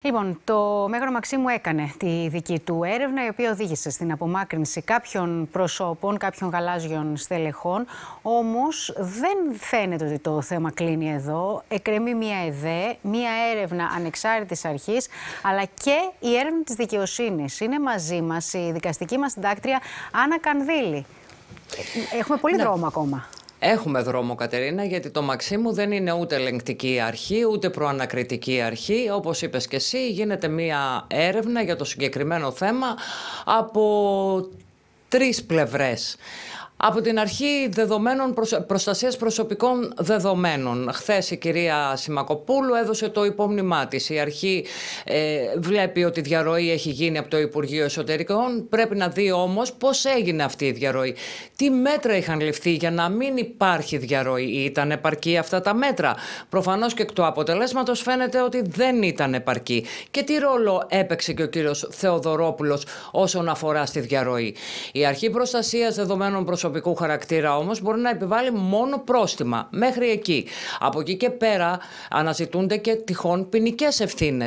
Λοιπόν, το Μέγρο Μαξίμου έκανε τη δική του έρευνα, η οποία οδήγησε στην απομάκρυνση κάποιων προσώπων, κάποιων γαλάζιων στελεχών. Όμως δεν φαίνεται ότι το θέμα κλείνει εδώ. Εκρεμεί μία ΕΔΕ, μία έρευνα ανεξάρτητης αρχής, αλλά και η έρευνα της δικαιοσύνης. Είναι μαζί μας η δικαστική μας συντάκτρια Άννα Κανδύλη. Έχουμε πολύ ναι. δρόμο ακόμα. Έχουμε δρόμο, Κατερίνα, γιατί το Μαξίμου δεν είναι ούτε ελεγκτική αρχή, ούτε προανακριτική αρχή. Όπως είπες και εσύ, γίνεται μία έρευνα για το συγκεκριμένο θέμα από τρεις πλευρές. Από την αρχή δεδομένων προστασίας προσωπικών δεδομένων. Χθες η κυρία Σιμακοπούλου έδωσε το υπόμνημά της. Η αρχή ε, βλέπει ότι η διαρροή έχει γίνει από το Υπουργείο Εσωτερικών. Πρέπει να δει όμως πώς έγινε αυτή η διαρροή. Τι μέτρα είχαν ληφθεί για να μην υπάρχει διαρροή. Ήταν επαρκή αυτά τα μέτρα. Προφανώς και εκ του αποτελέσματος φαίνεται ότι δεν ήταν επαρκή. Και τι ρόλο έπαιξε και ο κύριος Θεοδωρόπουλος όσον αφορά στη διαρροή. Η αρχή προστασίας δεδομένων προσωπικών προσωπικού χαρακτήρα όμως μπορεί να επιβάλλει μόνο πρόστιμα. Μέχρι εκεί. Από εκεί και πέρα αναζητούνται και τυχόν ποινικές ευθύνες.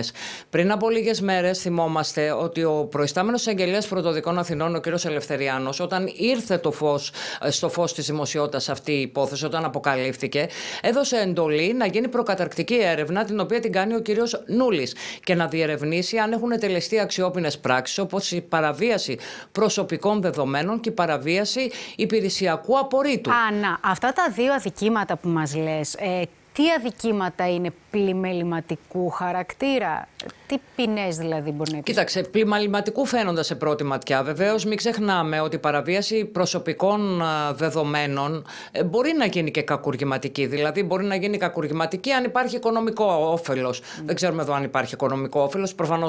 Πριν από λίγες μέρες θυμόμαστε ότι ο προϊστάμενος εγγελία Πρωτοδικών Αθηνών, ο κ. Ελευθεριάνος, όταν ήρθε το φως, ε, στο φως της δημοσιότητας αυτή η υπόθεση, όταν αποκαλύφθηκε, έδωσε εντολή να γίνει προκαταρκτική έρευνα, την οποία την κάνει ο κ. Νούλης και να διερευνήσει αν έχουν τελεστεί αξιόπινες πράξεις, όπως η παραβίαση προσωπικών δεδομένων και η παραβίαση υπηρεσιακού απορρίτου. Άννα, αυτά τα δύο αδικήματα που μας λες, ε, τι αδικήματα είναι πλημεληματικού χαρακτήρα, τι ποινές δηλαδή μπορεί να υπάρχουν. Κοίταξε, πλημεληματικού φαίνοντα σε πρώτη ματιά. Βεβαίως, μην ξεχνάμε ότι η παραβίαση προσωπικών δεδομένων ε, μπορεί να γίνει και κακουργηματική. Δηλαδή, μπορεί να γίνει κακουργηματική αν υπάρχει οικονομικό όφελος. Δεν ξέρουμε εδώ αν υπάρχει οικονομικό όφελος. Προφανώς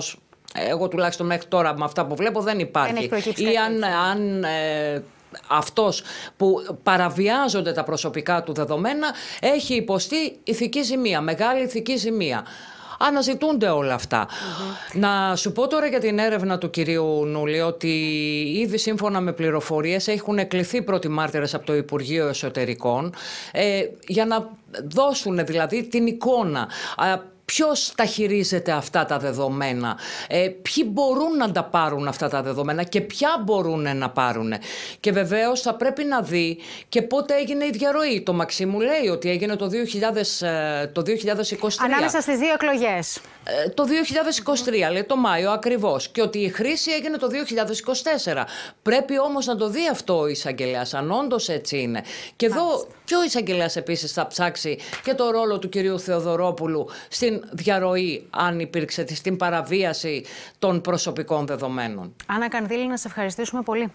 ε, εγώ τουλάχιστον μέχρι τώρα με αυτά που βλέπω δεν υπάρχει. Δεν έχει ή αν, αυτός που παραβιάζονται τα προσωπικά του δεδομένα έχει υποστεί ηθική ζημία, μεγάλη ηθική ζημία. Αναζητούνται όλα Να σου πω τώρα για την έρευνα του κυρίου Νούλη ότι ήδη σύμφωνα με πληροφορίες έχουν εκλειθεί πρώτοι μάρτυρες από το Υπουργείο Εσωτερικών ε, για να δώσουν δηλαδή την εικόνα ποιος τα χειρίζεται αυτά τα δεδομένα, ε, ποιοι μπορούν να τα πάρουν αυτά τα δεδομένα και ποια μπορούν να πάρουν. Και βεβαίως θα πρέπει να δει και πότε έγινε η διαρροή. Το Μαξίμου λέει ότι έγινε το, 2000, ε, το 2023. Ανάμεσα στις δύο εκλογές. Ε, το 2023, λέει το Μάιο ακριβώς. Και ότι η χρήση έγινε το 2024. Πρέπει όμως να το δει αυτό ο εισαγγελέας, αν όντως έτσι είναι. Και εδώ και ο εισαγγελέας επίσης θα ψάξει και το ρόλο του κυρίου Θεοδωρόπουλου στην διαρροή, αν υπήρξε, στην παραβίαση των προσωπικών δεδομένων. Άννα Κανδύλη, να σε ευχαριστήσουμε πολύ.